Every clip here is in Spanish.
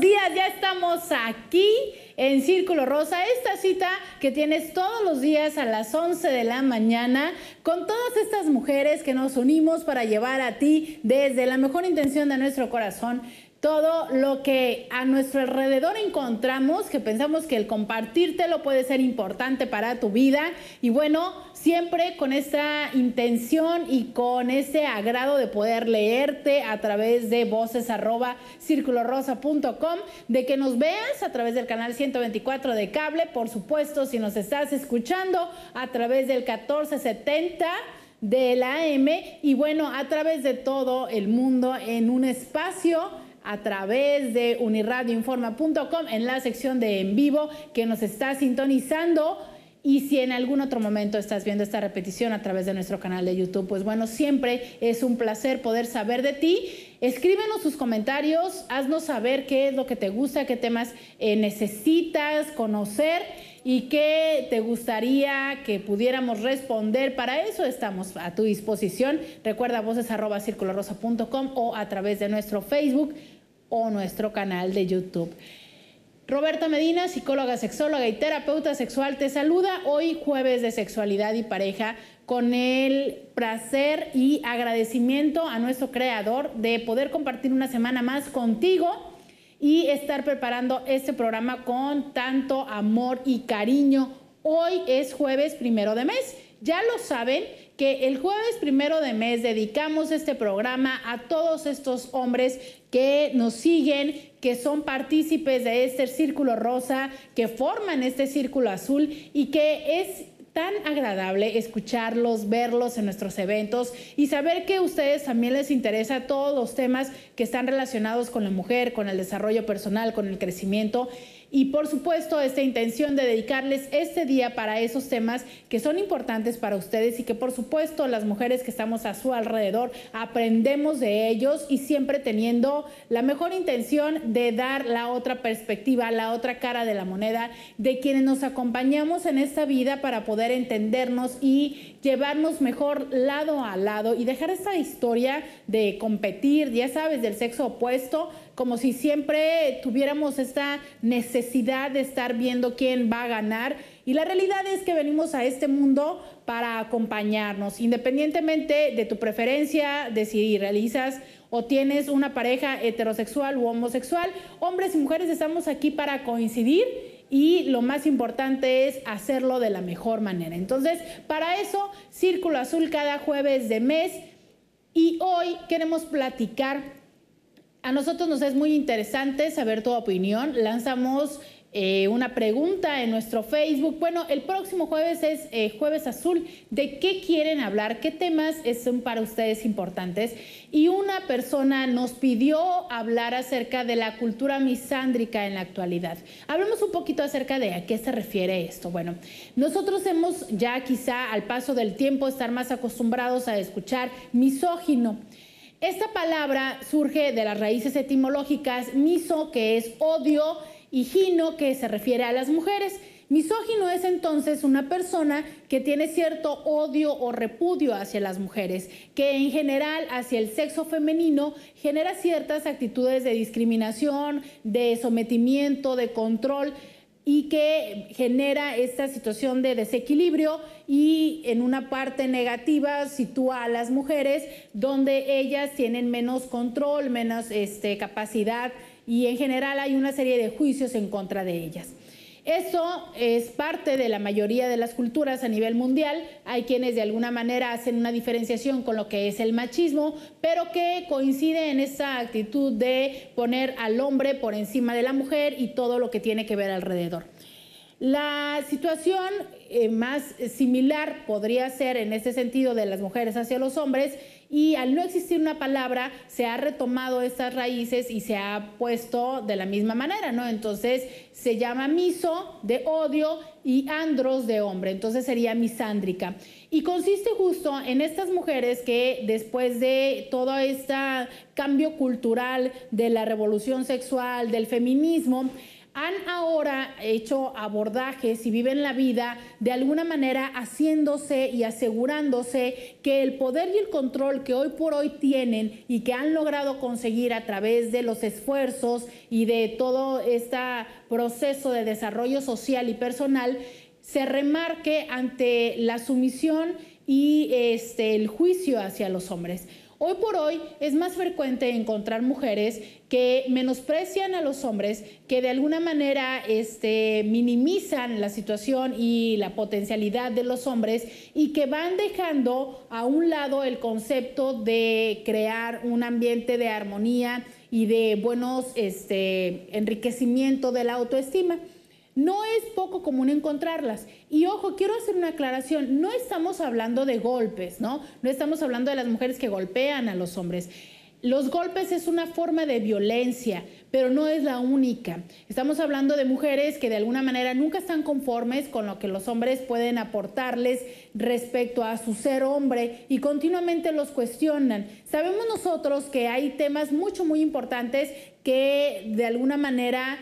días. Ya estamos aquí en Círculo Rosa, esta cita que tienes todos los días a las 11 de la mañana con todas estas mujeres que nos unimos para llevar a ti desde la mejor intención de nuestro corazón todo lo que a nuestro alrededor encontramos, que pensamos que el compartirte lo puede ser importante para tu vida. Y bueno, siempre con esa intención y con ese agrado de poder leerte a través de voces arroba com, de que nos veas a través del canal 124 de cable, por supuesto, si nos estás escuchando a través del 1470 de la M y bueno, a través de todo el mundo en un espacio a través de unirradioinforma.com en la sección de en vivo que nos está sintonizando. Y si en algún otro momento estás viendo esta repetición a través de nuestro canal de YouTube, pues bueno, siempre es un placer poder saber de ti. Escríbenos sus comentarios, haznos saber qué es lo que te gusta, qué temas eh, necesitas conocer y qué te gustaría que pudiéramos responder. Para eso estamos a tu disposición. Recuerda voces arroba o a través de nuestro Facebook o nuestro canal de YouTube. Roberta Medina, psicóloga, sexóloga y terapeuta sexual, te saluda hoy jueves de sexualidad y pareja con el placer y agradecimiento a nuestro creador de poder compartir una semana más contigo y estar preparando este programa con tanto amor y cariño. Hoy es jueves primero de mes. Ya lo saben que el jueves primero de mes dedicamos este programa a todos estos hombres que nos siguen, que son partícipes de este círculo rosa, que forman este círculo azul y que es tan agradable escucharlos, verlos en nuestros eventos y saber que a ustedes también les interesa todos los temas que están relacionados con la mujer, con el desarrollo personal, con el crecimiento y por supuesto esta intención de dedicarles este día para esos temas que son importantes para ustedes y que por supuesto las mujeres que estamos a su alrededor aprendemos de ellos y siempre teniendo la mejor intención de dar la otra perspectiva, la otra cara de la moneda de quienes nos acompañamos en esta vida para poder entendernos y llevarnos mejor lado a lado y dejar esta historia de competir, ya sabes, del sexo opuesto, como si siempre tuviéramos esta necesidad de estar viendo quién va a ganar. Y la realidad es que venimos a este mundo para acompañarnos, independientemente de tu preferencia, de si realizas o tienes una pareja heterosexual u homosexual, hombres y mujeres estamos aquí para coincidir y lo más importante es hacerlo de la mejor manera. Entonces, para eso, Círculo Azul cada jueves de mes y hoy queremos platicar. A nosotros nos es muy interesante saber tu opinión. Lanzamos eh, una pregunta en nuestro Facebook. Bueno, el próximo jueves es eh, Jueves Azul. ¿De qué quieren hablar? ¿Qué temas son para ustedes importantes? Y una persona nos pidió hablar acerca de la cultura misándrica en la actualidad. Hablemos un poquito acerca de a qué se refiere esto. Bueno, nosotros hemos ya quizá al paso del tiempo estar más acostumbrados a escuchar misógino. Esta palabra surge de las raíces etimológicas miso, que es odio, y gino, que se refiere a las mujeres. Misógino es entonces una persona que tiene cierto odio o repudio hacia las mujeres, que en general hacia el sexo femenino genera ciertas actitudes de discriminación, de sometimiento, de control y que genera esta situación de desequilibrio y en una parte negativa sitúa a las mujeres donde ellas tienen menos control, menos este, capacidad y en general hay una serie de juicios en contra de ellas. Eso es parte de la mayoría de las culturas a nivel mundial. Hay quienes de alguna manera hacen una diferenciación con lo que es el machismo, pero que coincide en esa actitud de poner al hombre por encima de la mujer y todo lo que tiene que ver alrededor. La situación eh, más similar podría ser en este sentido de las mujeres hacia los hombres y al no existir una palabra se ha retomado estas raíces y se ha puesto de la misma manera, ¿no? Entonces se llama miso de odio y andros de hombre, entonces sería misándrica. Y consiste justo en estas mujeres que después de todo este cambio cultural, de la revolución sexual, del feminismo, han ahora hecho abordajes y viven la vida de alguna manera haciéndose y asegurándose que el poder y el control que hoy por hoy tienen y que han logrado conseguir a través de los esfuerzos y de todo este proceso de desarrollo social y personal se remarque ante la sumisión y este, el juicio hacia los hombres. Hoy por hoy es más frecuente encontrar mujeres que menosprecian a los hombres, que de alguna manera este, minimizan la situación y la potencialidad de los hombres y que van dejando a un lado el concepto de crear un ambiente de armonía y de buenos este, enriquecimiento de la autoestima. No es poco común encontrarlas. Y ojo, quiero hacer una aclaración, no estamos hablando de golpes, ¿no? No estamos hablando de las mujeres que golpean a los hombres. Los golpes es una forma de violencia, pero no es la única. Estamos hablando de mujeres que de alguna manera nunca están conformes con lo que los hombres pueden aportarles respecto a su ser hombre y continuamente los cuestionan. Sabemos nosotros que hay temas mucho, muy importantes que de alguna manera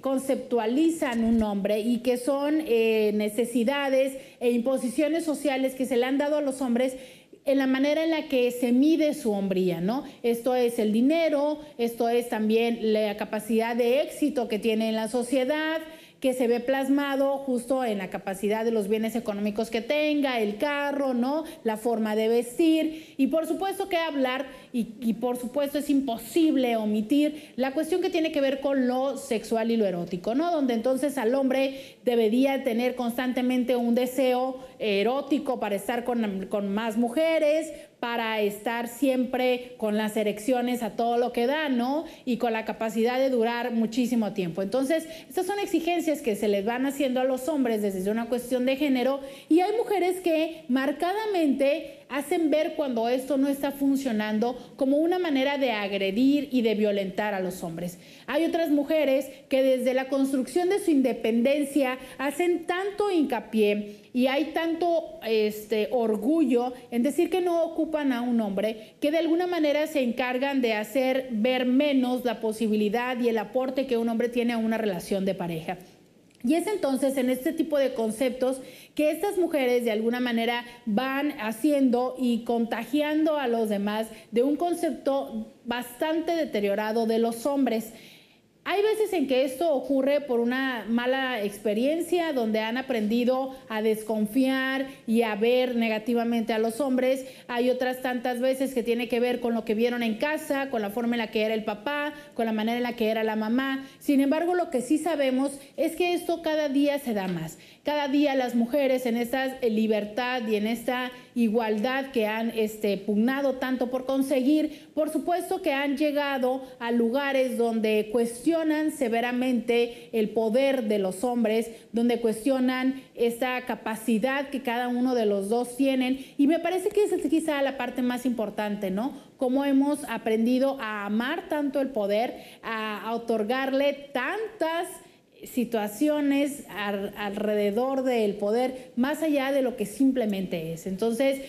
conceptualizan un hombre y que son eh, necesidades e imposiciones sociales que se le han dado a los hombres en la manera en la que se mide su hombría, ¿no? Esto es el dinero, esto es también la capacidad de éxito que tiene en la sociedad, que se ve plasmado justo en la capacidad de los bienes económicos que tenga, el carro, ¿no? La forma de vestir y por supuesto que hablar y, por supuesto es imposible omitir la cuestión que tiene que ver con lo sexual y lo erótico, ¿no? Donde entonces al hombre debería tener constantemente un deseo erótico para estar con, con más mujeres, para estar siempre con las erecciones a todo lo que da, ¿no? Y con la capacidad de durar muchísimo tiempo. Entonces, estas son exigencias que se les van haciendo a los hombres desde una cuestión de género y hay mujeres que marcadamente hacen ver cuando esto no está funcionando como una manera de agredir y de violentar a los hombres. Hay otras mujeres que desde la construcción de su independencia hacen tanto hincapié y hay tanto este, orgullo en decir que no ocupan a un hombre que de alguna manera se encargan de hacer ver menos la posibilidad y el aporte que un hombre tiene a una relación de pareja. Y es entonces en este tipo de conceptos que estas mujeres de alguna manera van haciendo y contagiando a los demás de un concepto bastante deteriorado de los hombres. Hay veces en que esto ocurre por una mala experiencia donde han aprendido a desconfiar y a ver negativamente a los hombres. Hay otras tantas veces que tiene que ver con lo que vieron en casa, con la forma en la que era el papá, con la manera en la que era la mamá. Sin embargo, lo que sí sabemos es que esto cada día se da más cada día las mujeres en esta eh, libertad y en esta igualdad que han este, pugnado tanto por conseguir, por supuesto que han llegado a lugares donde cuestionan severamente el poder de los hombres, donde cuestionan esa capacidad que cada uno de los dos tienen. Y me parece que esa es quizá la parte más importante, ¿no? Cómo hemos aprendido a amar tanto el poder, a otorgarle tantas situaciones alrededor del poder, más allá de lo que simplemente es. Entonces,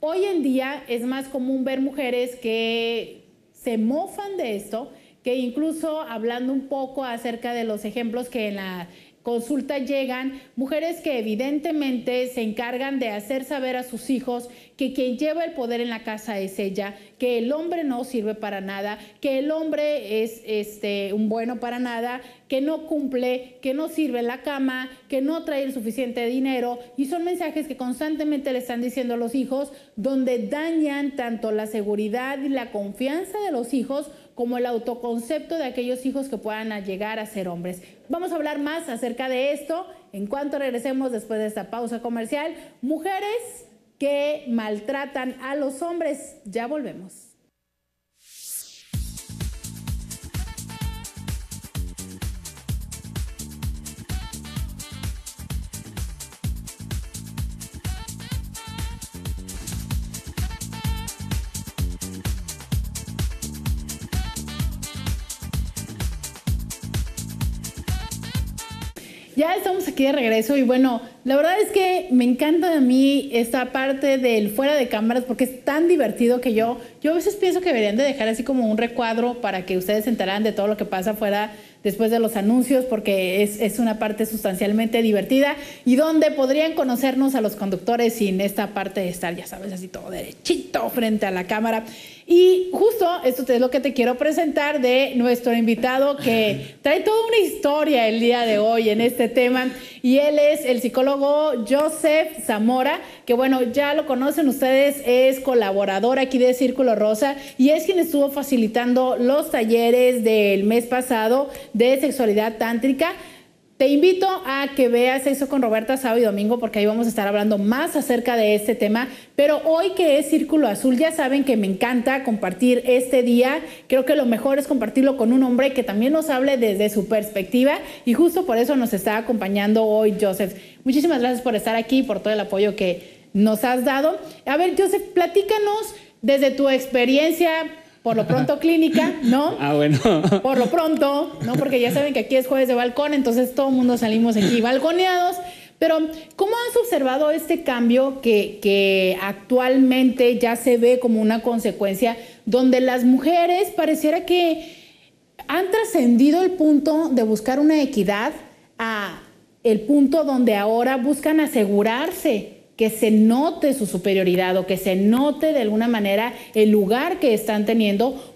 hoy en día es más común ver mujeres que se mofan de esto, que incluso hablando un poco acerca de los ejemplos que en la, consulta llegan mujeres que evidentemente se encargan de hacer saber a sus hijos que quien lleva el poder en la casa es ella, que el hombre no sirve para nada, que el hombre es este, un bueno para nada, que no cumple, que no sirve en la cama, que no trae el suficiente dinero. Y son mensajes que constantemente le están diciendo a los hijos, donde dañan tanto la seguridad y la confianza de los hijos, como el autoconcepto de aquellos hijos que puedan llegar a ser hombres. Vamos a hablar más acerca de esto en cuanto regresemos después de esta pausa comercial. Mujeres que maltratan a los hombres, ya volvemos. Ya estamos aquí de regreso y bueno, la verdad es que me encanta a mí esta parte del fuera de cámaras porque es tan divertido que yo, yo a veces pienso que deberían de dejar así como un recuadro para que ustedes se enteraran de todo lo que pasa fuera después de los anuncios porque es, es una parte sustancialmente divertida y donde podrían conocernos a los conductores sin esta parte de estar, ya sabes, así todo derechito frente a la cámara. Y justo esto es lo que te quiero presentar de nuestro invitado que trae toda una historia el día de hoy en este tema. Y él es el psicólogo Joseph Zamora, que bueno, ya lo conocen ustedes, es colaborador aquí de Círculo Rosa y es quien estuvo facilitando los talleres del mes pasado de sexualidad tántrica te invito a que veas eso con Roberta sábado y domingo porque ahí vamos a estar hablando más acerca de este tema. Pero hoy que es Círculo Azul, ya saben que me encanta compartir este día. Creo que lo mejor es compartirlo con un hombre que también nos hable desde su perspectiva y justo por eso nos está acompañando hoy Joseph. Muchísimas gracias por estar aquí y por todo el apoyo que nos has dado. A ver, Joseph, platícanos desde tu experiencia por lo pronto clínica, ¿no? Ah, bueno. Por lo pronto, ¿no? Porque ya saben que aquí es jueves de balcón, entonces todo el mundo salimos aquí balconeados. Pero, ¿cómo has observado este cambio que, que actualmente ya se ve como una consecuencia donde las mujeres pareciera que han trascendido el punto de buscar una equidad a el punto donde ahora buscan asegurarse que se note su superioridad o que se note de alguna manera el lugar que están teniendo,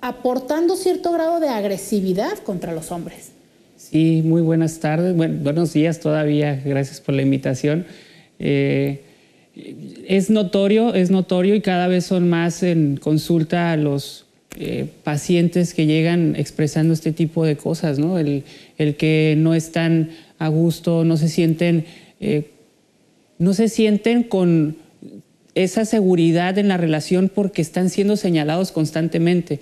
aportando cierto grado de agresividad contra los hombres. Sí, muy buenas tardes, buenos días todavía, gracias por la invitación. Eh, es notorio, es notorio y cada vez son más en consulta los eh, pacientes que llegan expresando este tipo de cosas, ¿no? El, que no están a gusto, no se sienten eh, no se sienten con esa seguridad en la relación porque están siendo señalados constantemente.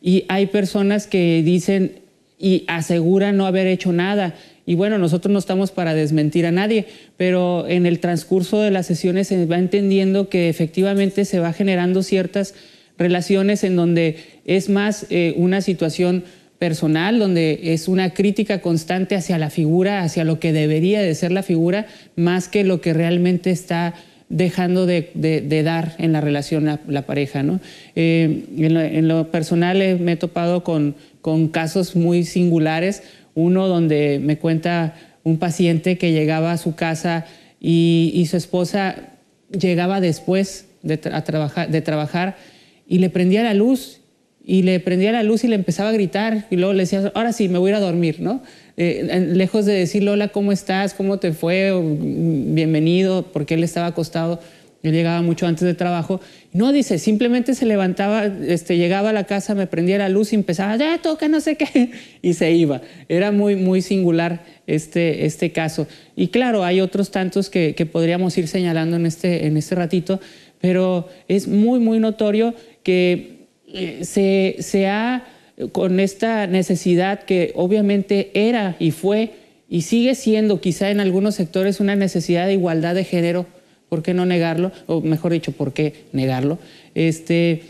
Y hay personas que dicen y aseguran no haber hecho nada. Y bueno, nosotros no estamos para desmentir a nadie, pero en el transcurso de las sesiones se va entendiendo que efectivamente se va generando ciertas relaciones en donde es más eh, una situación personal, donde es una crítica constante hacia la figura, hacia lo que debería de ser la figura, más que lo que realmente está dejando de, dar en la relación la, pareja. ¿no? Eh, en, lo, personal eh, me he topado con, casos muy singulares, uno donde me cuenta un paciente que llegaba a su casa y, su esposa llegaba después de, trabajar, de trabajar y le prendía la luz y le prendía la luz y le empezaba a gritar y luego le decía, ahora sí, me voy a ir a dormir, ¿no? Eh, lejos de decir, hola, ¿cómo estás? ¿Cómo te fue? Mm, bienvenido, porque él estaba acostado, yo llegaba mucho antes de trabajo. No, dice, simplemente se levantaba, este, llegaba a la casa, me prendía la luz y empezaba, ya toca, no sé qué, y se iba. Era muy, muy singular este, este caso. Y claro, hay otros tantos que, que podríamos ir señalando en este, en este ratito, pero es muy, muy notorio que eh, se, se ha, eh, con esta necesidad que obviamente era y fue y sigue siendo quizá en algunos sectores una necesidad de igualdad de género, ¿por qué no negarlo? O mejor dicho, ¿por qué negarlo? Este,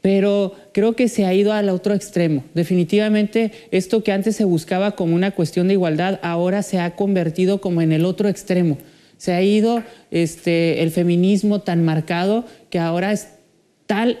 pero creo que se ha ido al otro extremo. Definitivamente esto que antes se buscaba como una cuestión de igualdad, ahora se ha convertido como en el otro extremo. Se ha ido este, el feminismo tan marcado que ahora es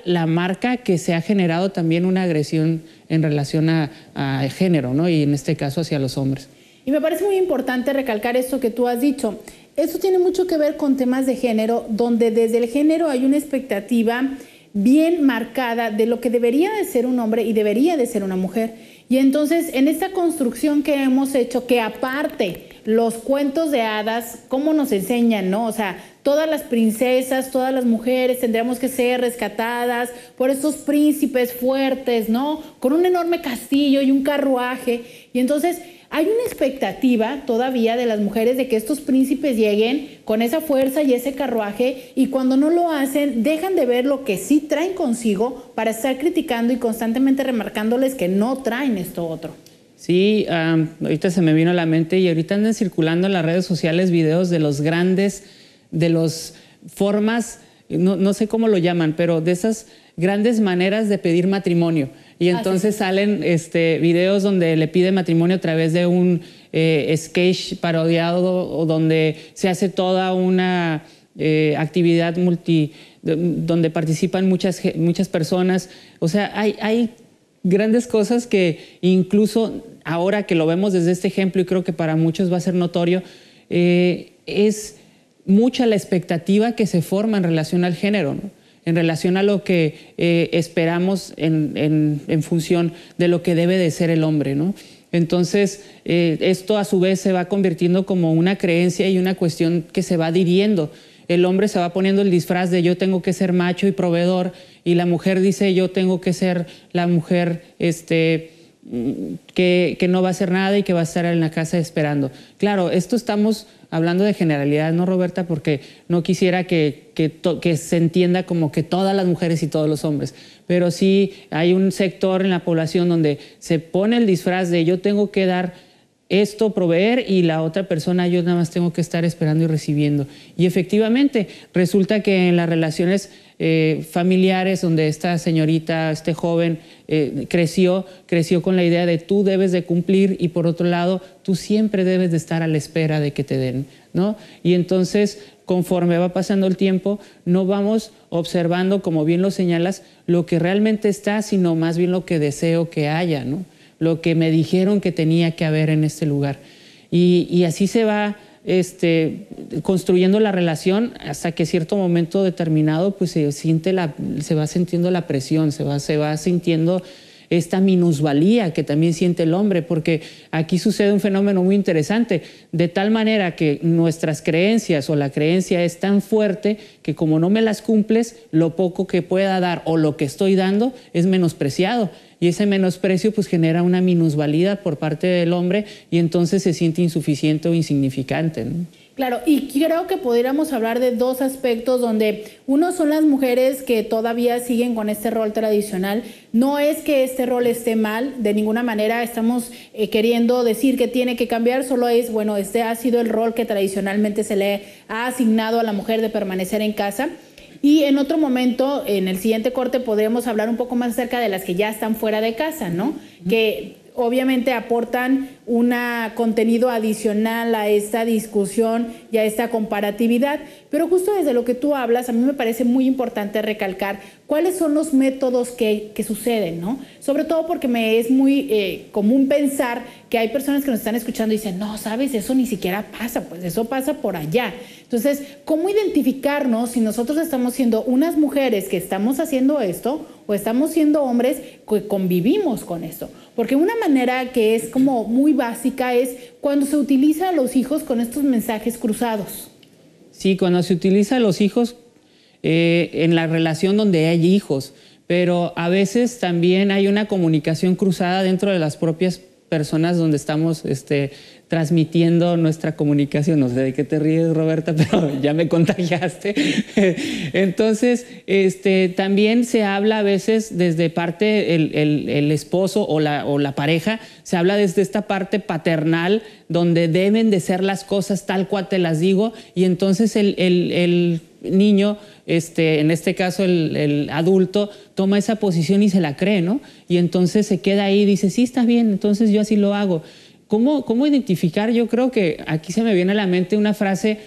la marca que se ha generado también una agresión en relación a, género, ¿no? Y en este caso hacia los hombres. Y me parece muy importante recalcar esto que tú has dicho. Eso tiene mucho que ver con temas de género, donde desde el género hay una expectativa bien marcada de lo que debería de ser un hombre y debería de ser una mujer. Y entonces, en esta construcción que hemos hecho, que aparte los cuentos de hadas, cómo nos enseñan, ¿no? O sea, todas las princesas, todas las mujeres tendríamos que ser rescatadas por estos príncipes fuertes, ¿no? Con un enorme castillo y un carruaje. Y entonces hay una expectativa todavía de las mujeres de que estos príncipes lleguen con esa fuerza y ese carruaje y cuando no lo hacen dejan de ver lo que sí traen consigo para estar criticando y constantemente remarcándoles que no traen esto otro. Sí, ahorita se me vino a la mente y ahorita andan circulando en las redes sociales videos de los grandes, de las formas, no, no, sé cómo lo llaman, pero de esas grandes maneras de pedir matrimonio. Y ah, entonces salen este, videos donde le pide matrimonio a través de un eh, sketch parodiado o donde se hace toda una eh, actividad multi, donde participan muchas, muchas personas. O sea, hay, hay grandes cosas que incluso ahora que lo vemos desde este ejemplo y creo que para muchos va a ser notorio, eh, es mucha la expectativa que se forma en relación al género, en relación a lo que eh, esperamos en, función de lo que debe de ser el hombre. ¿no? Entonces, eh, esto a su vez se va convirtiendo como una creencia y una cuestión que se va diriendo. El hombre se va poniendo el disfraz de yo tengo que ser macho y proveedor y la mujer dice yo tengo que ser la mujer este, Mm, que, no va a hacer nada y que va a estar en la casa esperando. Claro, esto estamos hablando de generalidad, ¿no, Roberta? Porque no quisiera que, que se entienda como que todas las mujeres y todos los hombres, pero sí hay un sector en la población donde se pone el disfraz de yo tengo que dar esto proveer y la otra persona yo nada más tengo que estar esperando y recibiendo. Y efectivamente, resulta que en las relaciones eh, familiares donde esta señorita, este joven eh, creció, creció con la idea de tú debes de cumplir y por otro lado, tú siempre debes de estar a la espera de que te den, ¿no? Y entonces, conforme va pasando el tiempo, no vamos observando, como bien lo señalas, lo que realmente está, sino más bien lo que deseo que haya, ¿no? Lo que me dijeron que tenía que haber en este lugar. y así se va este, construyendo la relación hasta que cierto momento determinado pues se siente la, se va sintiendo la presión, se va, se va sintiendo esta minusvalía que también siente el hombre, porque aquí sucede un fenómeno muy interesante, de tal manera que nuestras creencias o la creencia es tan fuerte que como no me las cumples, lo poco que pueda dar o lo que estoy dando es menospreciado. Y ese menosprecio pues genera una minusvalía por parte del hombre y entonces se siente insuficiente o insignificante. Claro, y creo que podríamos hablar de dos aspectos donde uno son las mujeres que todavía siguen con este rol tradicional. No es que este rol esté mal, de ninguna manera estamos eh, queriendo decir que tiene que cambiar, solo es, bueno, este ha sido el rol que tradicionalmente se le ha asignado a la mujer de permanecer en casa. Y en otro momento, en el siguiente corte, podríamos hablar un poco más acerca de las que ya están fuera de casa, ¿no? Que obviamente aportan un contenido adicional a esta discusión y a esta comparatividad. Pero justo desde lo que tú hablas, a mí me parece muy importante recalcar cuáles son los métodos que, que suceden, ¿no? Sobre todo porque me es muy eh, común pensar que hay personas que nos están escuchando y dicen, no, sabes, eso ni siquiera pasa, pues eso pasa por allá. Entonces, ¿cómo identificarnos si nosotros estamos siendo unas mujeres que estamos haciendo esto o estamos siendo hombres que convivimos con esto? Porque una manera que es como muy básica es cuando se utiliza a los hijos con estos mensajes cruzados. Sí, cuando se utiliza a los hijos eh, en la relación donde hay hijos, pero a veces también hay una comunicación cruzada dentro de las propias personas donde estamos este, transmitiendo nuestra comunicación. No sé de qué te ríes, Roberta, pero ya me contagiaste. Entonces, este, también se habla a veces desde parte el, esposo o la, pareja, se habla desde esta parte paternal donde deben de ser las cosas tal cual te las digo y entonces el, niño, este, en este caso el, el, adulto, toma esa posición y se la cree, ¿no? y entonces se queda ahí y dice, sí, estás bien, entonces yo así lo hago. ¿Cómo, ¿Cómo identificar? Yo creo que aquí se me viene a la mente una frase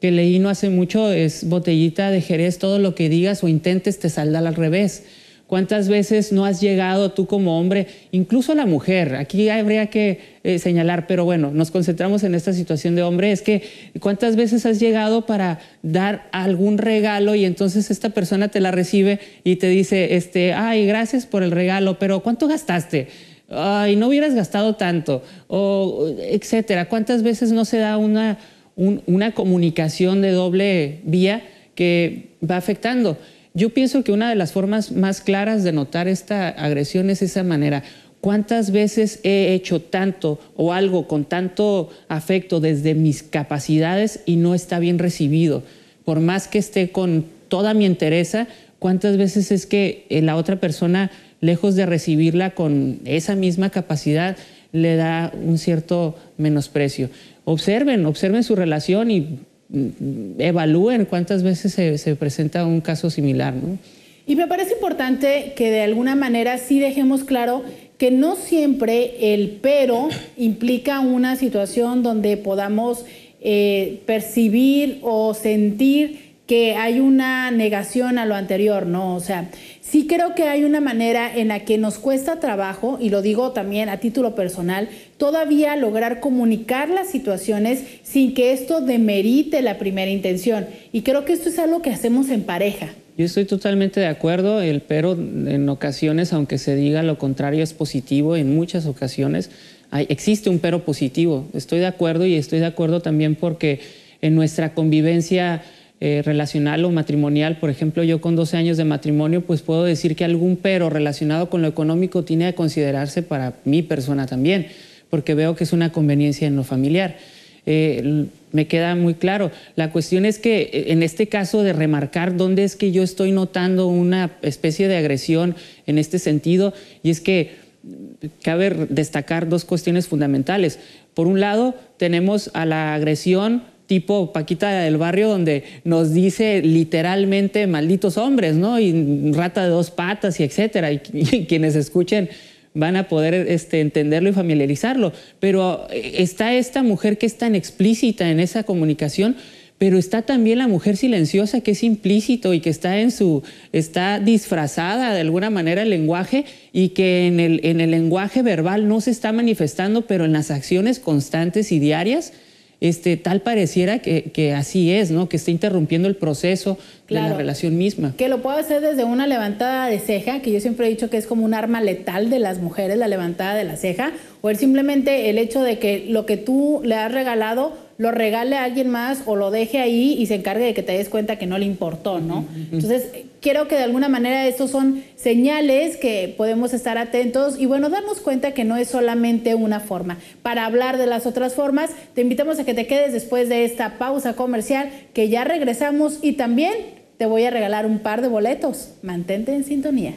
que leí no hace mucho, es botellita de Jerez, todo lo que digas o intentes te saldrá al revés. ¿Cuántas veces no has llegado tú como hombre, incluso la mujer? Aquí habría que eh, señalar, pero bueno, nos concentramos en esta situación de hombre, es que cuántas veces has llegado para dar algún regalo y entonces esta persona te la recibe y te dice, este, ay, gracias por el regalo, pero ¿cuánto gastaste? Ay, no hubieras gastado tanto, o etcétera. ¿Cuántas veces no se da una, una comunicación de doble vía que va afectando? Yo pienso que una de las formas más claras de notar esta agresión es esa manera. ¿Cuántas veces he hecho tanto o algo con tanto afecto desde mis capacidades y no está bien recibido? Por más que esté con toda mi entereza, ¿cuántas veces es que eh, la otra persona, lejos de recibirla con esa misma capacidad, le da un cierto menosprecio? Observen, observen su relación y Mm, evalúen cuántas veces se, presenta un caso similar. ¿no? Y me parece importante que de alguna manera sí dejemos claro que no siempre el pero implica una situación donde podamos eh, percibir o sentir que hay una negación a lo anterior, ¿no? O sea, Sí creo que hay una manera en la que nos cuesta trabajo, y lo digo también a título personal, todavía lograr comunicar las situaciones sin que esto demerite la primera intención. Y creo que esto es algo que hacemos en pareja. Yo estoy totalmente de acuerdo, el pero en ocasiones, aunque se diga lo contrario, es positivo, en muchas ocasiones existe un pero positivo. Estoy de acuerdo y estoy de acuerdo también porque en nuestra convivencia eh, relacional o matrimonial, por ejemplo, yo con 12 años de matrimonio, pues puedo decir que algún pero relacionado con lo económico tiene que considerarse para mi persona también, porque veo que es una conveniencia en lo familiar. Eh, me queda muy claro. La cuestión es que eh, en este caso de remarcar dónde es que yo estoy notando una especie de agresión en este sentido, y es que mm, cabe destacar dos cuestiones fundamentales. Por un lado, tenemos a la agresión tipo Paquita del Barrio, donde nos dice literalmente malditos hombres, ¿no? Y rata de dos patas y etcétera. Y, quienes escuchen van a poder este, entenderlo y familiarizarlo. Pero eh, está esta mujer que es tan explícita en esa comunicación, pero está también la mujer silenciosa que es implícito y que está en su está disfrazada de alguna manera el lenguaje y que en el, en el lenguaje verbal no se está manifestando, pero en las acciones constantes y diarias este, tal pareciera que, así es, ¿no? Que está interrumpiendo el proceso de la relación misma. Que lo puedo hacer desde una levantada de ceja, que yo siempre he dicho que es como un arma letal de las mujeres, la levantada de la ceja, o es simplemente el hecho de que lo que tú le has regalado lo regale a alguien más o lo deje ahí y se encargue de que te des cuenta que no le importó, ¿no? Entonces, quiero que de alguna manera estos son señales que podemos estar atentos y bueno, darnos cuenta que no es solamente una forma. Para hablar de las otras formas, te invitamos a que te quedes después de esta pausa comercial que ya regresamos y también te voy a regalar un par de boletos. Mantente en sintonía.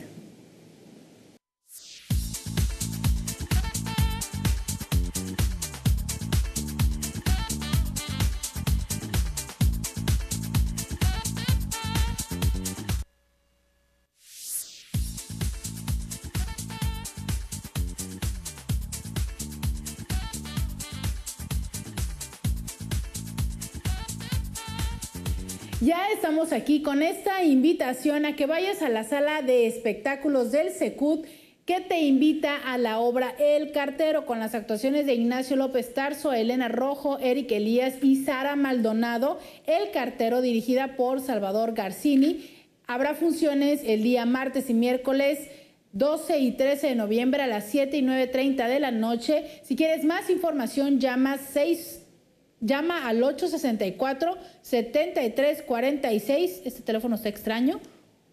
Ya estamos aquí con esta invitación a que vayas a la sala de espectáculos del Secut que te invita a la obra El Cartero con las actuaciones de Ignacio López Tarso, Elena Rojo, Eric Elías y Sara Maldonado. El Cartero dirigida por Salvador Garcini. Habrá funciones el día martes y miércoles. 12 y 13 de noviembre a las 7 y 9.30 de la noche. Si quieres más información, llama 6 Llama al 864-7346. Este teléfono está extraño.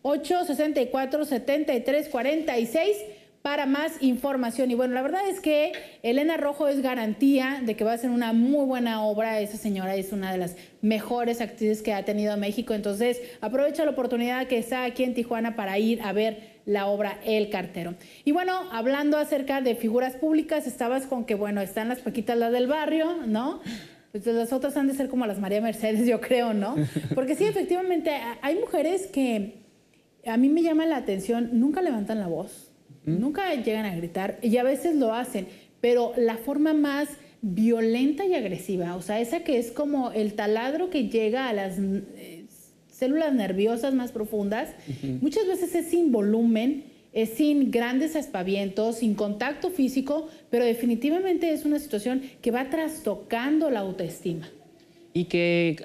864-7346 para más información. Y bueno, la verdad es que Elena Rojo es garantía de que va a ser una muy buena obra. Esa señora es una de las mejores actrices que ha tenido México. Entonces, aprovecha la oportunidad que está aquí en Tijuana para ir a ver la obra El Cartero. Y bueno, hablando acerca de figuras públicas, estabas con que, bueno, están las Paquitas, las del barrio, ¿no? las otras han de ser como las María Mercedes, yo creo, ¿no? Porque sí, efectivamente, hay mujeres que a mí me llama la atención, nunca levantan la voz, nunca llegan a gritar, y a veces lo hacen, pero la forma más violenta y agresiva, o sea, esa que es como el taladro que llega a las eh, células nerviosas más profundas, muchas veces es sin volumen es sin grandes aspavientos, sin contacto físico, pero definitivamente es una situación que va trastocando la autoestima. Y que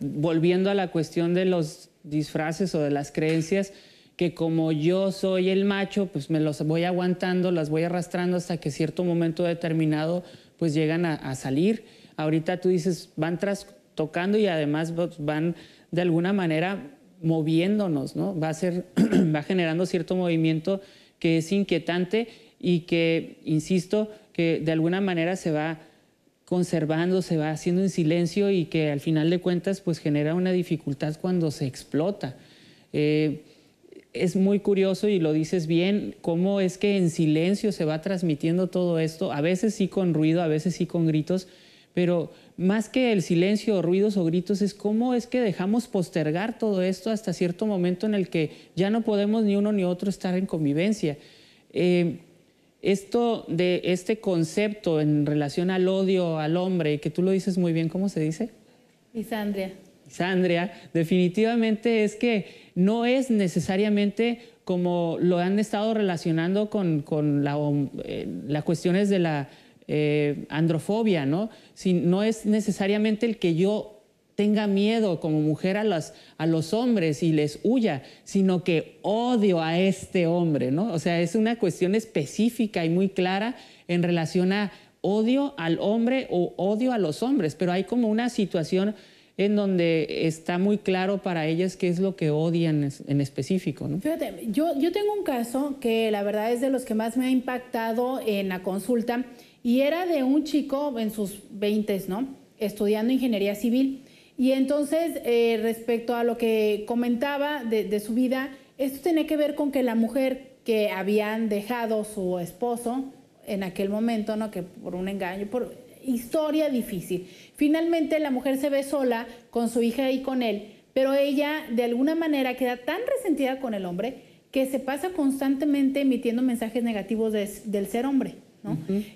volviendo a la cuestión de los disfraces o de las creencias, que como yo soy el macho, pues me los voy aguantando, las voy arrastrando hasta que cierto momento determinado pues llegan a, salir. Ahorita tú dices, van trastocando y además pues, van de alguna manera moviéndonos, Va, generando cierto movimiento que es inquietante y que, insisto, que de alguna manera se va conservando, se va haciendo en silencio y que al final de cuentas pues genera una dificultad cuando se explota. Eh, es muy curioso y lo dices bien, cómo es que en silencio se va transmitiendo todo esto, a veces sí con ruido, a veces sí con gritos, pero más que el silencio, ruidos o gritos, es cómo es que dejamos postergar todo esto hasta cierto momento en el que ya no podemos ni uno ni otro estar en convivencia. Eh, esto de este concepto en relación al odio al hombre, que tú lo dices muy bien, ¿cómo se dice? Isandria. Isandria. definitivamente es que no es necesariamente como lo han estado relacionando con, eh, las cuestiones de la eh, androfobia, ¿no? Si no es necesariamente el que yo tenga miedo como mujer a los, a los hombres y les huya, sino que odio a este hombre, ¿no? O sea, es una cuestión específica y muy clara en relación a odio al hombre o odio a los hombres, pero hay como una situación en donde está muy claro para ellas qué es lo que odian en específico. ¿no? Fíjate, yo, yo tengo un caso que la verdad es de los que más me ha impactado en la consulta. Y era de un chico en sus 20, ¿no? Estudiando ingeniería civil. Y entonces, eh, respecto a lo que comentaba de, su vida, esto tenía que ver con que la mujer que habían dejado su esposo en aquel momento, ¿no? Que por un engaño, por historia difícil. Finalmente la mujer se ve sola con su hija y con él, pero ella de alguna manera queda tan resentida con el hombre que se pasa constantemente emitiendo mensajes negativos del ser hombre.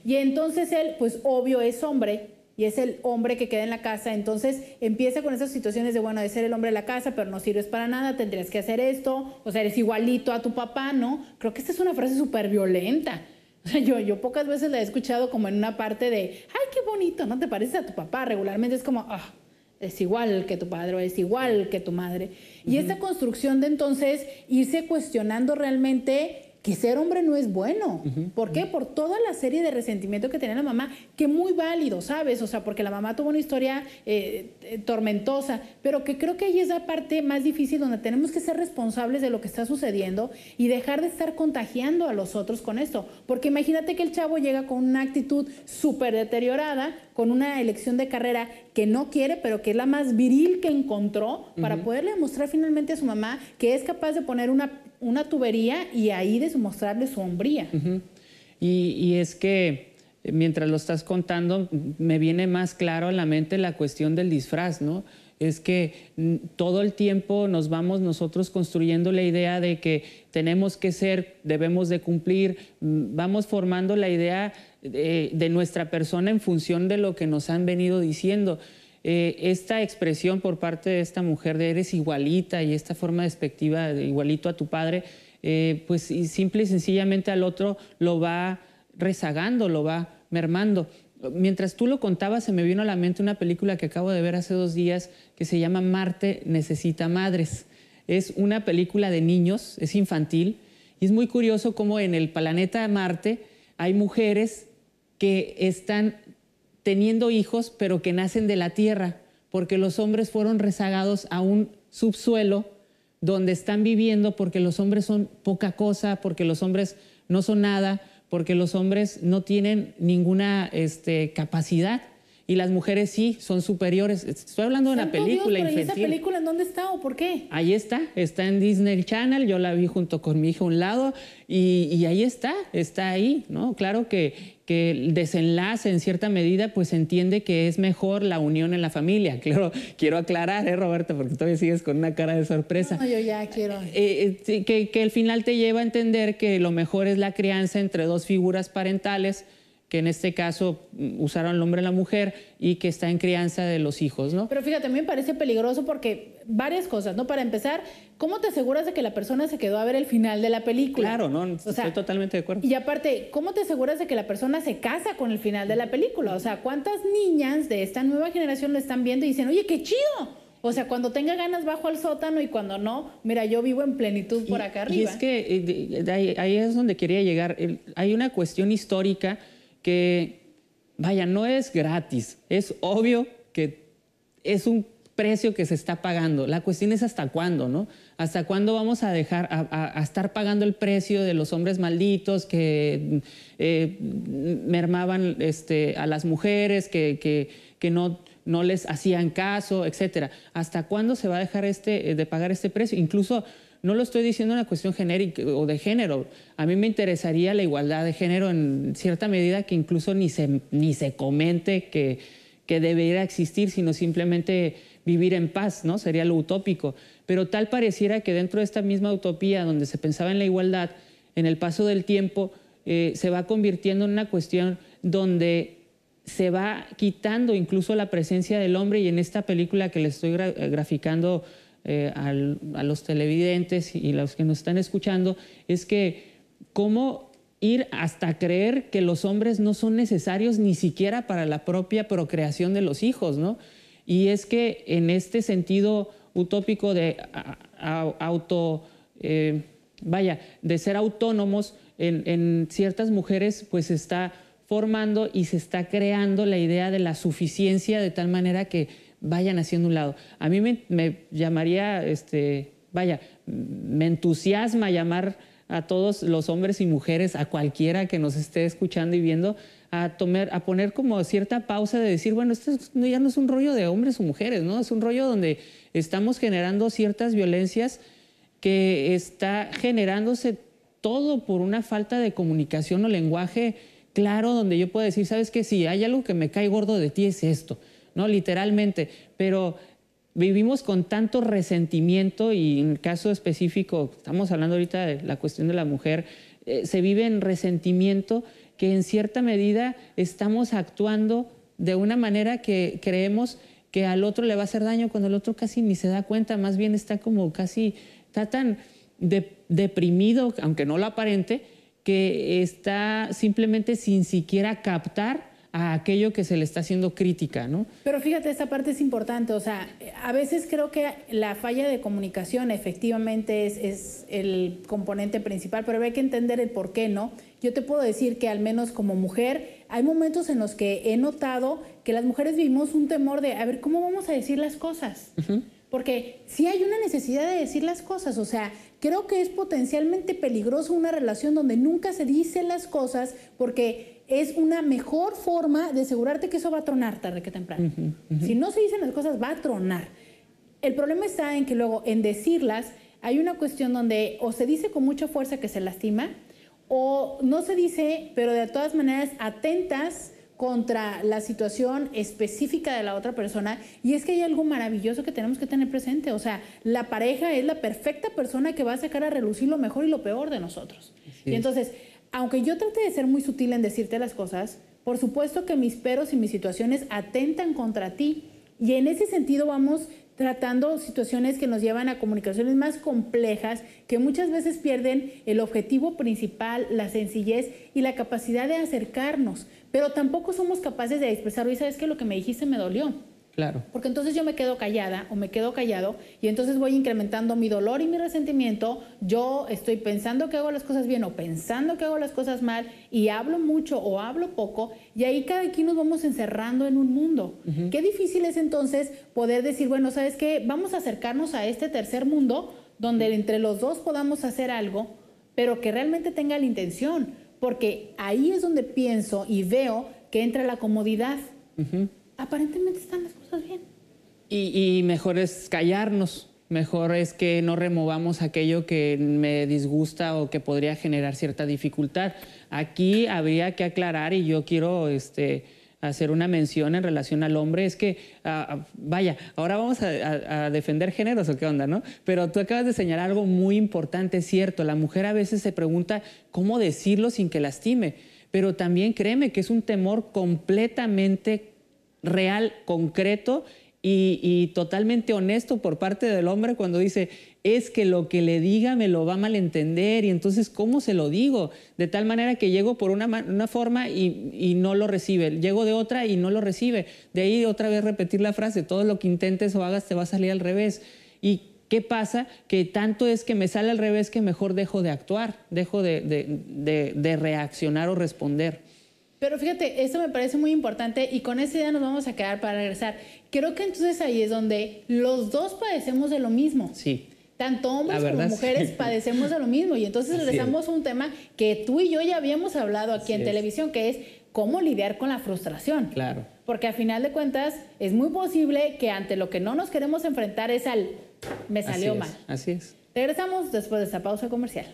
Y entonces él, pues obvio, es hombre, y es el hombre que queda en la casa. Entonces empieza con esas situaciones de, bueno, de ser el hombre de la casa, pero no sirves para nada, tendrías que hacer esto, o sea, eres igualito a tu papá, ¿no? Creo que esta es una frase súper violenta. O sea, yo, yo pocas veces la he escuchado como en una parte de, ay, qué bonito, ¿no te pareces a tu papá? Regularmente es como, ah, es igual que tu padre, es igual que tu madre. Y esta construcción de entonces irse cuestionando realmente que ser hombre no es bueno. ¿Por qué? Por toda la serie de resentimiento que tenía la mamá, que muy válido, ¿sabes? O sea, porque la mamá tuvo una historia eh, eh, tormentosa, pero que creo que ahí es la parte más difícil donde tenemos que ser responsables de lo que está sucediendo y dejar de estar contagiando a los otros con esto. Porque imagínate que el chavo llega con una actitud súper deteriorada, con una elección de carrera que no quiere, pero que es la más viril que encontró para poderle mostrar finalmente a su mamá que es capaz de poner una una tubería y ahí demostrarle su hombría. y, es que eh, mientras lo estás contando, me viene más claro a la mente la cuestión del disfraz, ¿no? Es que mm, todo el tiempo nos vamos nosotros construyendo la idea de que tenemos que ser, debemos de cumplir, mm, vamos formando la idea de, eh, de nuestra persona en función de lo que nos han venido diciendo. Eh, esta expresión por parte de esta mujer de eres igualita y esta forma despectiva de igualito a tu padre, eh, pues simple y sencillamente al otro lo va rezagando, lo va mermando. Mientras tú lo contabas, se me vino a la mente una película que acabo de ver hace dos días que se llama Marte Necesita Madres. Es una película de niños, es infantil, y es muy curioso cómo en el planeta Marte hay mujeres que están teniendo hijos, pero que nacen de la tierra, porque los hombres fueron rezagados a un subsuelo donde están viviendo porque los hombres son poca cosa, porque los hombres no son nada, porque los hombres no tienen ninguna este, capacidad y las mujeres sí son superiores. Estoy hablando de una película infantil. ¿Y esa película en dónde está o por qué? Ahí está, está en Disney Channel, yo la vi junto con mi hijo a un lado y, y ahí está, está ahí, ¿no? Claro que el desenlace en cierta medida, pues entiende que es mejor la unión en la familia. Claro, quiero aclarar, ¿eh, Roberto? Porque todavía sigues con una cara de sorpresa. No, yo ya quiero. Eh, eh, que, que el final te lleva a entender que lo mejor es la crianza entre dos figuras parentales que en este caso mm, usaron el hombre y la mujer y que está en crianza de los hijos, ¿no? Pero fíjate, a mí me parece peligroso porque varias cosas, ¿no? Para empezar, ¿cómo te aseguras de que la persona se quedó a ver el final de la película? Claro, no, estoy totalmente de acuerdo. Y aparte, ¿cómo te aseguras de que la persona se casa con el final de la película? O sea, ¿cuántas niñas de esta nueva generación lo están viendo y dicen, oye, qué chido? O sea, cuando tenga ganas bajo al sótano y cuando no, mira, yo vivo en plenitud por acá arriba. Y es que eh, ahí, es donde quería llegar. hay una cuestión histórica que, vaya, no es gratis. Es obvio que es un precio que se está pagando. La cuestión es hasta cuándo, ¿no? ¿Hasta cuándo vamos a dejar, a, estar pagando el precio de los hombres malditos que eh, mermaban este, a las mujeres, que, que, no, no les hacían caso, etcétera? ¿Hasta cuándo se va a dejar este, eh, de pagar este precio? Incluso no lo estoy diciendo una cuestión genérica o de género. A mí me interesaría la igualdad de género en cierta medida que incluso ni se, ni se comente que, que debería existir, sino simplemente vivir en paz, ¿no? Sería lo utópico. Pero tal pareciera que dentro de esta misma utopía donde se pensaba en la igualdad, en el paso del tiempo eh, se va convirtiendo en una cuestión donde se va quitando incluso la presencia del hombre y en esta película que le estoy graficando eh, a los televidentes y los que nos están escuchando es que cómo ir hasta creer que los hombres no son necesarios ni siquiera para la propia procreación de los hijos, ¿no? Y es que en este sentido utópico de auto, eh, vaya, de ser autónomos, en, en, ciertas mujeres pues se está formando y se está creando la idea de la suficiencia de tal manera que vayan haciendo un lado. A mí me, llamaría, este, vaya, me entusiasma llamar a todos los hombres y mujeres, a cualquiera que nos esté escuchando y viendo, a, tomar, a poner como cierta pausa de decir, bueno, esto ya no es un rollo de hombres o mujeres, ¿no? Es un rollo donde estamos generando ciertas violencias que está generándose todo por una falta de comunicación o lenguaje claro donde yo puedo decir, sabes que si hay algo que me cae gordo de ti es esto. ¿no? Literalmente. Pero vivimos con tanto resentimiento y en el caso específico, estamos hablando ahorita de la cuestión de la mujer, eh, se vive en resentimiento que en cierta medida estamos actuando de una manera que creemos que al otro le va a hacer daño cuando el otro casi ni se da cuenta, más bien está como casi, está tan deprimido, aunque no lo aparente, que está simplemente sin siquiera captar a aquello que se le está haciendo crítica, ¿no? Pero fíjate, esta parte es importante, o sea, a veces creo que la falla de comunicación efectivamente es, el componente principal, pero hay que entender el por qué, ¿no? Yo te puedo decir que al menos como mujer hay momentos en los que he notado que las mujeres vivimos un temor de, a ver, ¿cómo vamos a decir las cosas? Porque sí hay una necesidad de decir las cosas, o sea, creo que es potencialmente peligroso una relación donde nunca se dicen las cosas porque es una mejor forma de asegurarte que eso va a tronar tarde que temprano. Si no se dicen las cosas, va a tronar. El problema está en que luego en decirlas hay una cuestión donde o se dice con mucha fuerza que se lastima o no se dice, pero de todas maneras atentas contra la situación específica de la otra persona. Y es que hay algo maravilloso que tenemos que tener presente. O sea, la pareja es la perfecta persona que va a sacar a relucir lo mejor y lo peor de nosotros. Y entonces, aunque yo trate de ser muy sutil en decirte las cosas, por supuesto que mis peros y mis situaciones atentan contra ti. Y en ese sentido vamos tratando situaciones que nos llevan a comunicaciones más complejas, que muchas veces pierden el objetivo principal, la sencillez y la capacidad de acercarnos. Pero tampoco somos capaces de expresarlo y sabes que lo que me dijiste me dolió Claro. Porque entonces yo me quedo callada o me quedo callado y entonces voy incrementando mi dolor y mi resentimiento. Yo estoy pensando que hago las cosas bien o pensando que hago las cosas mal y hablo mucho o hablo poco y ahí cada quien nos vamos encerrando en un mundo. Qué difícil es entonces poder decir, bueno, ¿sabes qué? Vamos a acercarnos a este tercer mundo donde entre los dos podamos hacer algo, pero que realmente tenga la intención, porque ahí es donde pienso y veo que entra la comodidad aparentemente están las cosas bien. Y, mejor es callarnos, mejor es que no removamos aquello que me disgusta o que podría generar cierta dificultad. Aquí habría que aclarar y yo quiero... Este, hacer una mención en relación al hombre es que, ah, ah, vaya, ahora vamos a, defender géneros o qué onda, ¿no? Pero tú acabas de señalar algo muy importante, es cierto, la mujer a veces se pregunta cómo decirlo sin que lastime, pero también créeme que es un temor completamente real, concreto y, totalmente honesto por parte del hombre cuando dice, es que lo que le diga me lo va a malentender y entonces, ¿cómo se lo digo? De tal manera que llego por una, forma y, no lo recibe, llego de otra y no lo recibe. De ahí otra vez repetir la frase, todo lo que intentes o hagas te va a salir al revés. ¿Y qué pasa? Que tanto es que me sale al revés que mejor dejo de actuar, dejo de reaccionar o responder. Pero fíjate, esto me parece muy importante y con esa idea nos vamos a quedar para regresar. Creo que entonces ahí es donde los dos padecemos de lo mismo. Sí. Tanto hombres como mujeres padecemos de lo mismo. Y entonces regresamos a un tema que tú y yo ya habíamos hablado aquí en televisión, que es cómo lidiar con la frustración. Claro. Porque a final de cuentas es muy posible que ante lo que no nos queremos enfrentar es al me salió mal. Así es. Regresamos después de esta pausa comercial.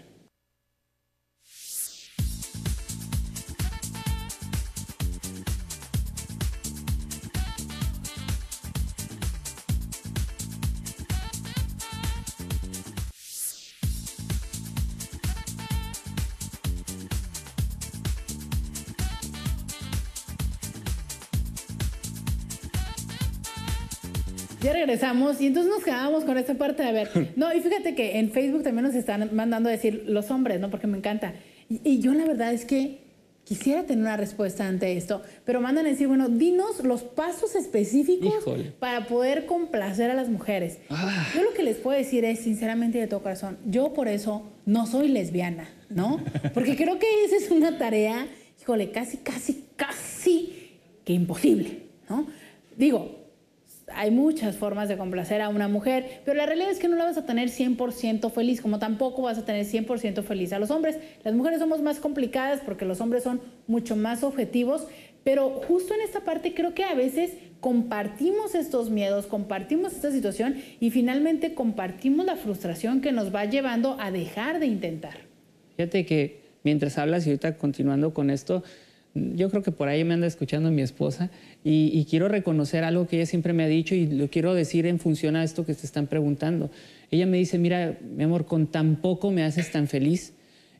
Ya regresamos y entonces nos quedábamos con esta parte de a ver. No, y fíjate que en Facebook también nos están mandando a decir los hombres, ¿no? Porque me encanta. Y, yo la verdad es que quisiera tener una respuesta ante esto, pero mandan a decir, bueno, dinos los pasos específicos para poder complacer a las mujeres. Ah. Yo lo que les puedo decir es, sinceramente, de todo corazón, yo por eso no soy lesbiana, ¿no? Porque creo que esa es una tarea, híjole, casi, casi, casi que imposible, ¿no? Digo, hay muchas formas de complacer a una mujer, pero la realidad es que no la vas a tener 100% feliz, como tampoco vas a tener 100% feliz a los hombres. Las mujeres somos más complicadas porque los hombres son mucho más objetivos, pero justo en esta parte creo que a veces compartimos estos miedos, compartimos esta situación y finalmente compartimos la frustración que nos va llevando a dejar de intentar. Fíjate que mientras hablas y ahorita continuando con esto, yo creo que por ahí me anda escuchando mi esposa y, quiero reconocer algo que ella siempre me ha dicho y lo quiero decir en función a esto que te están preguntando. Ella me dice, mira, mi amor, con tan poco me haces tan feliz.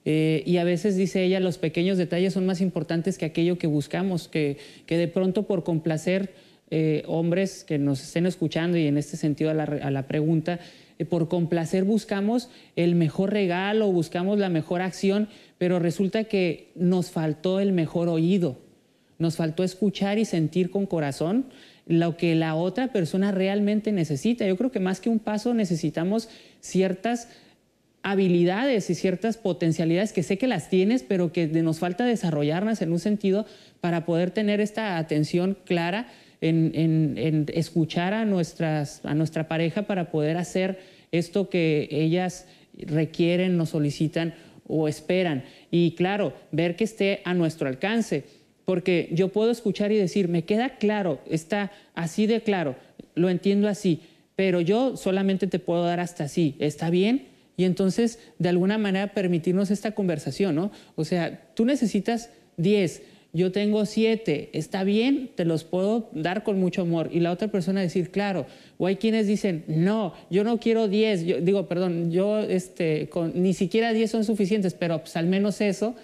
Eh, y a veces dice ella, los pequeños detalles son más importantes que aquello que buscamos, que, que de pronto por complacer eh, hombres que nos estén escuchando y en este sentido a la, pregunta, eh, por complacer buscamos el mejor regalo, buscamos la mejor acción, pero resulta que nos faltó el mejor oído, nos faltó escuchar y sentir con corazón lo que la otra persona realmente necesita. Yo creo que más que un paso necesitamos ciertas habilidades y ciertas potencialidades que sé que las tienes, pero que nos falta desarrollarlas en un sentido para poder tener esta atención clara en, escuchar a, a nuestra pareja para poder hacer esto que ellas requieren, nos solicitan o esperan. Y claro, ver que esté a nuestro alcance, porque yo puedo escuchar y decir, me queda claro, está así de claro, lo entiendo así, pero yo solamente te puedo dar hasta así, ¿está bien? Y entonces, de alguna manera, permitirnos esta conversación, ¿no? O sea, tú necesitas 10 yo tengo siete, está bien, te los puedo dar con mucho amor. Y la otra persona decir, claro, o hay quienes dicen, no, yo no quiero diez, yo, digo, perdón, yo este, ni siquiera diez son suficientes, pero pues al menos eso,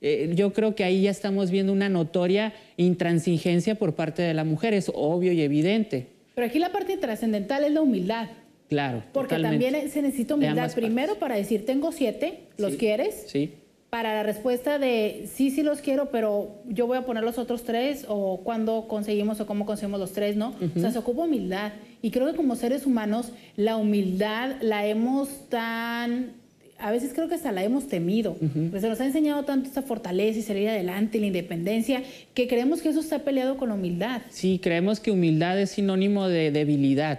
eh, yo creo que ahí ya estamos viendo una notoria intransigencia por parte de la mujer, es obvio y evidente. Pero aquí la parte trascendental es la humildad. Claro. Porque también se necesita humildad primero para decir, tengo siete, ¿los quieres? Sí para la respuesta de sí, sí los quiero, pero yo voy a poner los otros tres o cuándo conseguimos o cómo conseguimos los tres, ¿no? O sea, se ocupa humildad. Y creo que como seres humanos la humildad la hemos tan... A veces creo que hasta la hemos temido. se nos ha enseñado tanto esta fortaleza y salir adelante la independencia que creemos que eso está peleado con la humildad. Sí, creemos que humildad es sinónimo de debilidad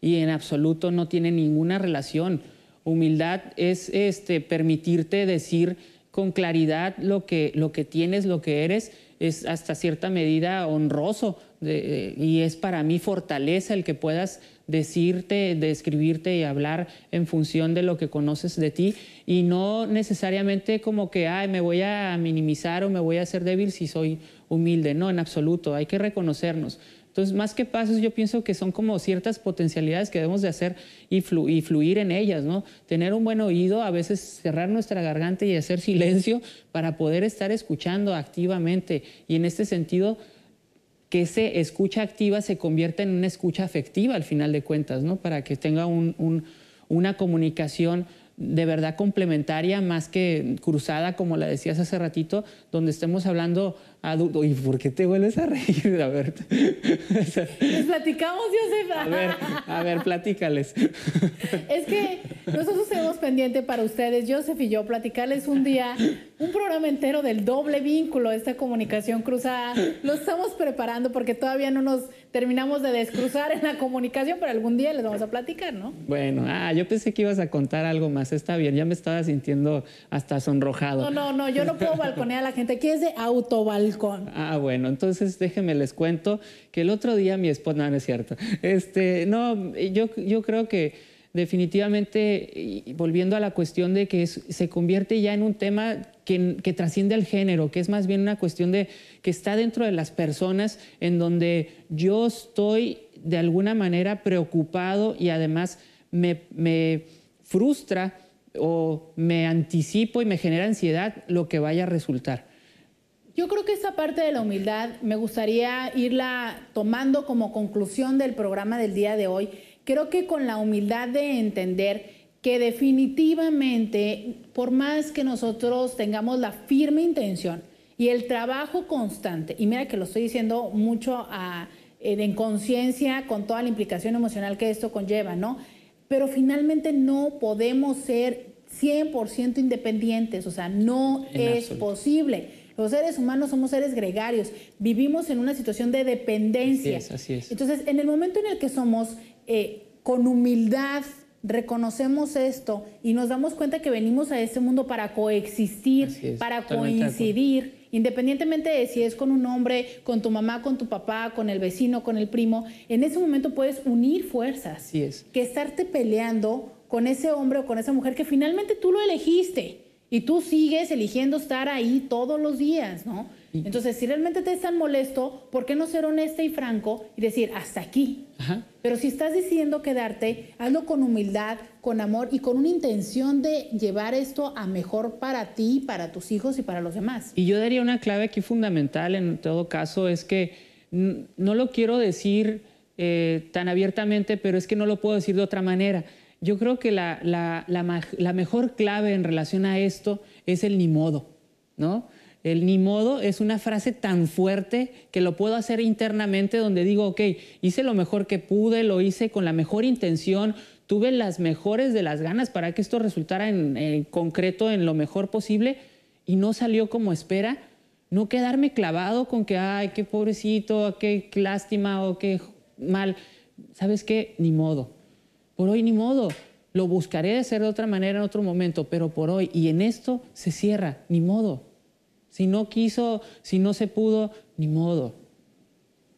y en absoluto no tiene ninguna relación. Humildad es este, permitirte decir con claridad lo que, lo que tienes, lo que eres, es hasta cierta medida honroso eh, y es para mí fortaleza el que puedas decirte, describirte y hablar en función de lo que conoces de ti y no necesariamente como que, me voy a minimizar o me voy a hacer débil si soy humilde, no, en absoluto, hay que reconocernos. Entonces, más que pasos, yo pienso que son como ciertas potencialidades que debemos de hacer y, fluir en ellas, ¿no? Tener un buen oído, a veces cerrar nuestra garganta y hacer silencio para poder estar escuchando activamente. Y en este sentido, que ese escucha activa se convierta en una escucha afectiva al final de cuentas, ¿no? Para que tenga una comunicación de verdad complementaria más que cruzada, como la decías hace ratito, donde estemos hablando adulto. ¿Y por qué te vuelves a reír? A ver. Les platicamos, Josefa. A ver, a ver, platícales. Es que nosotros tenemos pendiente para ustedes, Joseph y yo, platicarles un día un programa entero del doble vínculo, esta comunicación cruzada. Lo estamos preparando porque todavía no nos terminamos de descruzar en la comunicación, pero algún día les vamos a platicar, ¿no? Bueno, ah, yo pensé que ibas a contar algo más. Está bien, ya me estaba sintiendo hasta sonrojado. No, no, no, yo no puedo balconear a la gente. Aquí es de autobalcón. Ah, bueno, entonces déjenme les cuento que el otro día mi esposa, no, no es cierto. Este, no, yo, yo creo que definitivamente, volviendo a la cuestión de que se convierte ya en un tema que, trasciende al género, que es más bien una cuestión de que está dentro de las personas, en donde yo estoy de alguna manera preocupado y además me, me frustra o me anticipo y me genera ansiedad lo que vaya a resultar. Yo creo que esa parte de la humildad me gustaría irla tomando como conclusión del programa del día de hoy creo que con la humildad de entender que definitivamente, por más que nosotros tengamos la firme intención y el trabajo constante, y mira que lo estoy diciendo mucho en conciencia con toda la implicación emocional que esto conlleva, ¿no? Pero finalmente no podemos ser 100% independientes, o sea, no es posible. Los seres humanos somos seres gregarios, vivimos en una situación de dependencia. Entonces, en el momento en el que somos eh, con humildad reconocemos esto y nos damos cuenta que venimos a este mundo para coexistir, para coincidir, independientemente de si es con un hombre, con tu mamá, con tu papá, con el vecino, con el primo, en ese momento puedes unir fuerzas. es. Que estarte peleando con ese hombre o con esa mujer que finalmente tú lo elegiste y tú sigues eligiendo estar ahí todos los días, ¿no? Entonces, si realmente te es tan molesto, ¿por qué no ser honesta y franco y decir hasta aquí? Pero si estás decidiendo quedarte, hazlo con humildad, con amor y con una intención de llevar esto a mejor para ti, para tus hijos y para los demás. Y yo daría una clave aquí fundamental en todo caso, es que no lo quiero decir eh, tan abiertamente, pero es que no lo puedo decir de otra manera. Yo creo que la, la, la, la, mejor clave en relación a esto es el ni modo, ¿no? El ni modo es una frase tan fuerte que lo puedo hacer internamente donde digo, ok, hice lo mejor que pude, lo hice con la mejor intención, tuve las mejores de las ganas para que esto resultara en, en concreto en lo mejor posible y no salió como espera. No quedarme clavado con que, ay, qué pobrecito, qué lástima o qué mal. ¿Sabes qué? Ni modo por hoy ni modo. Lo buscaré de hacer de otra manera en otro momento, pero por hoy y en esto se cierra, ni modo. Si no quiso, si no se pudo, ni modo.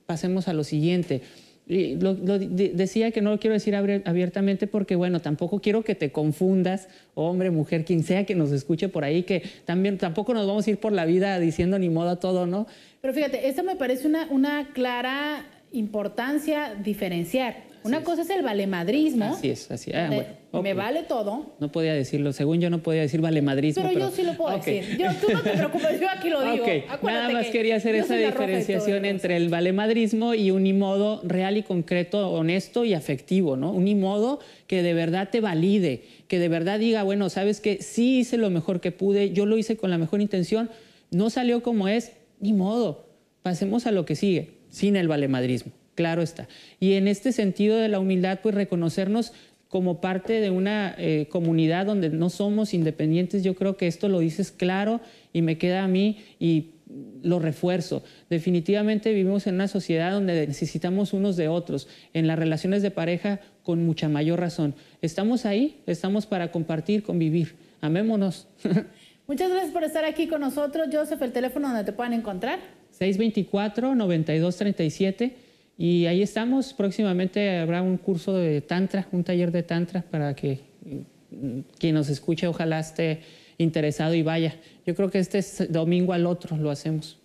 Pasemos a lo siguiente. decía que no lo quiero decir abiertamente porque, bueno, tampoco quiero que te confundas, hombre, mujer, quien sea que nos escuche por ahí, que también tampoco nos vamos a ir por la vida diciendo ni modo a todo, ¿no? Pero fíjate, esta me parece una clara importancia diferenciar. Una cosa es. el valemadrismo. Así es, así. es. Ah, Me vale todo. No podía decirlo. Según yo no podía decir valemadrismo. Pero, yo sí lo puedo decir. tú no te preocupes, yo aquí lo digo. Nada más quería hacer esa diferenciación entre el valemadrismo y un imodo real y concreto, honesto y afectivo, ¿no? Un imodo que de verdad te valide, que de verdad diga, bueno, sabes que sí hice lo mejor que pude, yo lo hice con la mejor intención, no salió como es, ni modo. Pasemos a lo que sigue, sin el valemadrismo. Claro está. Y en este sentido de la humildad, pues reconocernos como parte de una eh, comunidad donde no somos independientes, yo creo que esto lo dices claro y me queda a mí y lo refuerzo. Definitivamente vivimos en una sociedad donde necesitamos unos de otros, en las relaciones de pareja con mucha mayor razón. Estamos ahí, estamos para compartir, convivir. Amémonos. Muchas gracias por estar aquí con nosotros. Joseph, el teléfono donde te puedan encontrar. 624-9237. Y ahí estamos, próximamente habrá un curso de Tantra, un taller de Tantra para que mm, quien nos escuche ojalá esté interesado y vaya. Yo creo que este domingo al otro lo hacemos.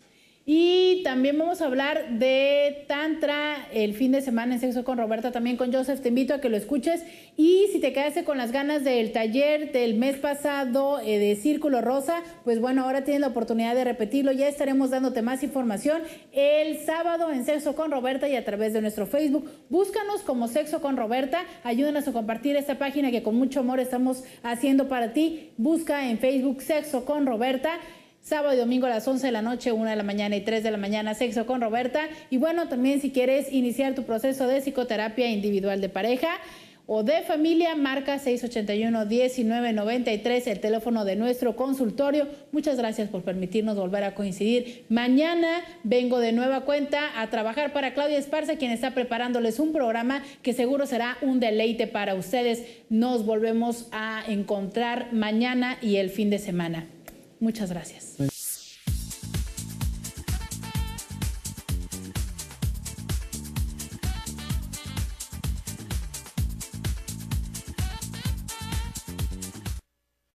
Y también vamos a hablar de Tantra el fin de semana en Sexo con Roberta, también con Joseph. Te invito a que lo escuches. Y si te quedaste con las ganas del taller del mes pasado eh, de Círculo Rosa, pues bueno, ahora tienes la oportunidad de repetirlo. Ya estaremos dándote más información el sábado en Sexo con Roberta y a través de nuestro Facebook. Búscanos como Sexo con Roberta. Ayúdanos a compartir esta página que con mucho amor estamos haciendo para ti. Busca en Facebook Sexo con Roberta sábado y domingo a las 11 de la noche, 1 de la mañana y 3 de la mañana, sexo con Roberta. Y bueno, también si quieres iniciar tu proceso de psicoterapia individual de pareja, o de familia, marca 681-1993, el teléfono de nuestro consultorio. Muchas gracias por permitirnos volver a coincidir. Mañana vengo de nueva cuenta a trabajar para Claudia Esparza, quien está preparándoles un programa que seguro será un deleite para ustedes. Nos volvemos a encontrar mañana y el fin de semana. Muchas gracias.